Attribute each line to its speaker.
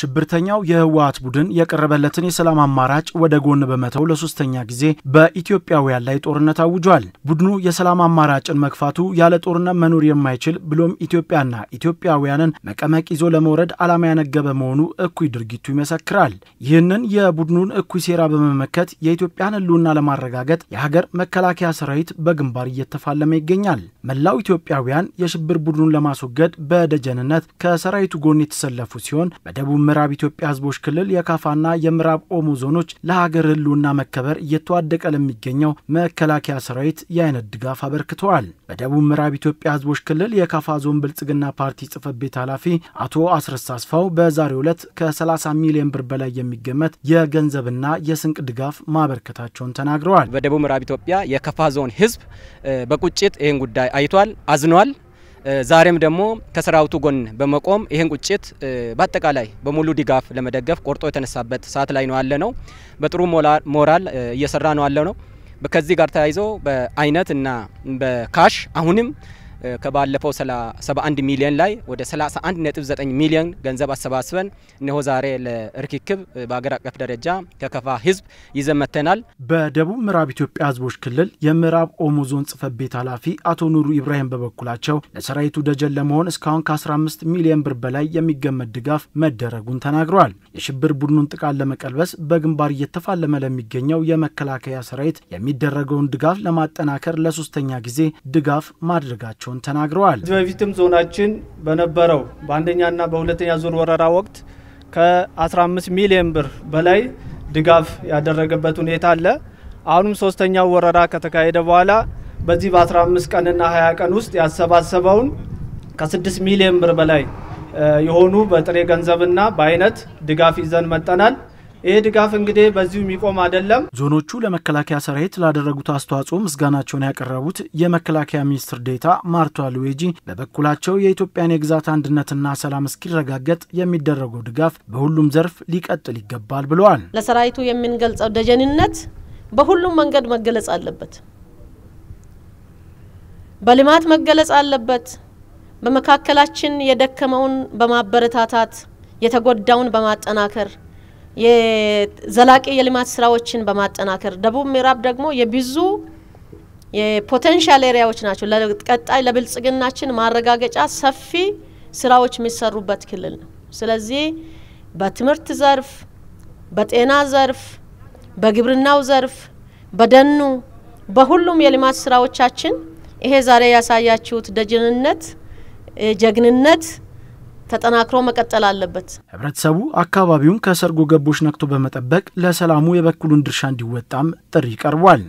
Speaker 1: ሽብርተኛው የህወሀት ቡድን የቀረበለትን የሰላም አማራጭ ወደ ጎን በመተው ለሶስተኛ ጊዜ በኢትዮጵያውያን ላይ ጦርነት አውጇል። ቡድኑ የሰላም አማራጭን መግፋቱ ያለ ጦርነት መኖር የማይችል ብሎም ኢትዮጵያና ኢትዮጵያውያንን መቀመቅ ይዞ ለመውረድ ዓላማ ያነገበ መሆኑ እኩይ ድርጊቱ ይመሰክራል። ይህንን የቡድኑን እኩይ ሴራ በመመከት የኢትዮጵያን ህልውና ለማረጋገጥ የሀገር መከላከያ ሰራዊት በግንባር እየተፋለመ ይገኛል። መላው ኢትዮጵያውያን የሽብር ቡድኑን ለማስወገድ በደጀንነት ከሰራዊቱ ጎን የተሰለፉ ሲሆን በደቡብ የምዕራብ ኢትዮጵያ ህዝቦች ክልል የካፋና የምዕራብ ኦሞ ዞኖች ለሀገር ህልውና መከበር እየተዋደቀ ለሚገኘው መከላከያ ሰራዊት የአይነት ድጋፍ አበርክተዋል። በደቡብ ምዕራብ ኢትዮጵያ ህዝቦች ክልል የካፋ ዞን ብልጽግና ፓርቲ ጽህፈት ቤት ኃላፊ አቶ አስረስ አስፋው በዛሬው ዕለት ከ30 ሚሊዮን ብር በላይ የሚገመት የገንዘብና የስንቅ ድጋፍ ማበርከታቸውን
Speaker 2: ተናግረዋል። በደቡብ ምዕራብ ኢትዮጵያ የካፋ ዞን ህዝብ በቁጭት ይህን ጉዳይ አይቷል፣ አዝኗል። ዛሬም ደግሞ ከሰራዊቱ ጎን በመቆም ይህን ቁጭት በአጠቃላይ በሙሉ ድጋፍ ለመደገፍ ቆርጦ የተነሳበት ሰዓት ላይ ነው ያለ ነው። በጥሩ ሞራል እየሰራ ነው ያለ ነው። ከዚህ ጋር ተያይዞ በአይነት እና በካሽ አሁንም ከባለፈው 71 ሚሊዮን ላይ ወደ 31.9 ሚሊዮን ገንዘብ አሰባስበን እነሆ ዛሬ ለርክክብ በሀገር አቀፍ ደረጃ ከከፋ ህዝብ ይዘመተናል።
Speaker 1: በደቡብ ምዕራብ ኢትዮጵያ ህዝቦች ክልል የምዕራብ ኦሞ ዞን ጽህፈት ቤት ኃላፊ አቶ ኑሩ ኢብራሂም በበኩላቸው ለሰራዊቱ ደጀን ለመሆን እስካሁን ከ15 ሚሊዮን ብር በላይ የሚገመት ድጋፍ መደረጉን ተናግረዋል። የሽብር ቡድኑን ጥቃት ለመቀልበስ በግንባር እየተፋለመ ለሚገኘው የመከላከያ ሰራዊት የሚደረገውን ድጋፍ ለማጠናከር ለሶስተኛ ጊዜ ድጋፍ ማድረጋቸው መሆናቸውን ተናግረዋል።
Speaker 3: ከዚህ በፊትም ዞናችን በነበረው በአንደኛና በሁለተኛ ዙር ወረራ ወቅት ከ15 ሚሊዮን ብር በላይ ድጋፍ ያደረገበት ሁኔታ አለ። አሁንም ሶስተኛው ወረራ ከተካሄደ በኋላ በዚህ በ15 ቀንና 20 ቀን ውስጥ ያሰባሰበውን ከ6 ሚሊዮን ብር በላይ የሆኑ በጥሬ ገንዘብና በአይነት ድጋፍ ይዘን መጠናል። ይህ ድጋፍ እንግዲህ በዚሁ የሚቆም አይደለም።
Speaker 1: ዞኖቹ ለመከላከያ ሰራዊት ላደረጉት አስተዋጽኦ ምስጋናቸውን ያቀረቡት የመከላከያ ሚኒስትር ዴታ ማርቶ ሉዌጂ በበኩላቸው የኢትዮጵያን የግዛት አንድነትና ሰላም እስኪረጋገጥ የሚደረገው ድጋፍ በሁሉም ዘርፍ ሊቀጥል ይገባል ብለዋል።
Speaker 4: ለሰራዊቱ የምንገልጸው ደጀንነት በሁሉም መንገድ መገለጽ አለበት። በልማት መገለጽ አለበት። በመካከላችን የደከመውን በማበረታታት የተጎዳውን በማጠናከር የዘላቂ የልማት ስራዎችን በማጠናከር ደቡብ ምዕራብ ደግሞ የብዙ የፖቴንሻል ኤሪያዎች ናቸው። ለቀጣይ ለብልጽግናችን ማረጋገጫ ሰፊ ስራዎች የሚሰሩበት ክልል ነው። ስለዚህ በትምህርት ዘርፍ፣ በጤና ዘርፍ፣ በግብርናው ዘርፍ፣ በደኑ፣ በሁሉም የልማት ስራዎቻችን ይሄ ዛሬ ያሳያችሁት ደጅንነት፣ ጀግንነት ተጠናክሮ መቀጠል አለበት።
Speaker 1: ህብረተሰቡ አካባቢውን ከሰርጎ ገቦች ነክቶ በመጠበቅ ለሰላሙ የበኩሉን ድርሻ እንዲወጣም ጥሪ ቀርቧል።